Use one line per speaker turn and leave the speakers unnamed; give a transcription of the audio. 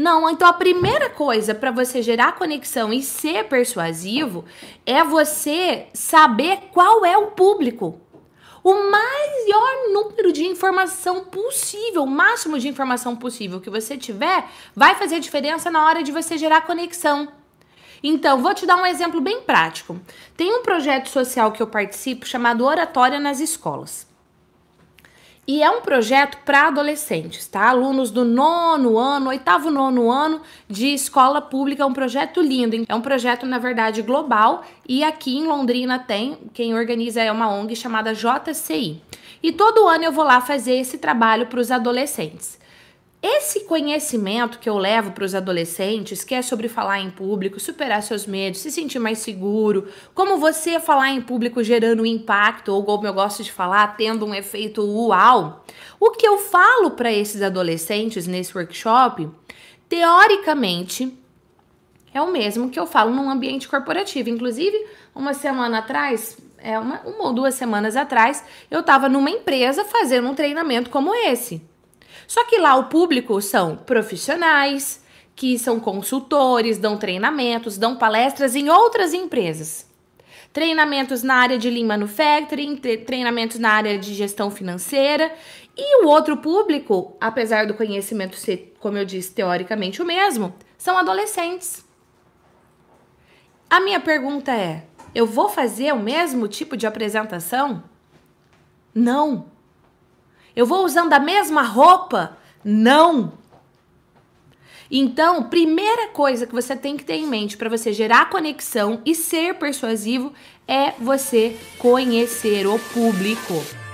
Não, então a primeira coisa para você gerar conexão e ser persuasivo é você saber qual é o público. O maior número de informação possível, o máximo de informação possível que você tiver, vai fazer diferença na hora de você gerar conexão. Então, vou te dar um exemplo bem prático. Tem um projeto social que eu participo chamado Oratória nas Escolas. E é um projeto para adolescentes, tá? Alunos do nono ano, oitavo nono ano de escola pública, é um projeto lindo. É um projeto, na verdade, global e aqui em Londrina tem, quem organiza é uma ONG chamada JCI. E todo ano eu vou lá fazer esse trabalho para os adolescentes. Esse conhecimento que eu levo para os adolescentes, que é sobre falar em público, superar seus medos, se sentir mais seguro, como você falar em público gerando impacto, ou como eu gosto de falar, tendo um efeito uau. O que eu falo para esses adolescentes nesse workshop, teoricamente, é o mesmo que eu falo num ambiente corporativo. Inclusive, uma semana atrás, é uma, uma ou duas semanas atrás, eu estava numa empresa fazendo um treinamento como esse. Só que lá o público são profissionais, que são consultores, dão treinamentos, dão palestras em outras empresas. Treinamentos na área de Lean Manufacturing, treinamentos na área de gestão financeira. E o outro público, apesar do conhecimento ser, como eu disse, teoricamente o mesmo, são adolescentes. A minha pergunta é: eu vou fazer o mesmo tipo de apresentação? Não. Eu vou usando a mesma roupa? Não. Então, primeira coisa que você tem que ter em mente para você gerar conexão e ser persuasivo é você conhecer o público.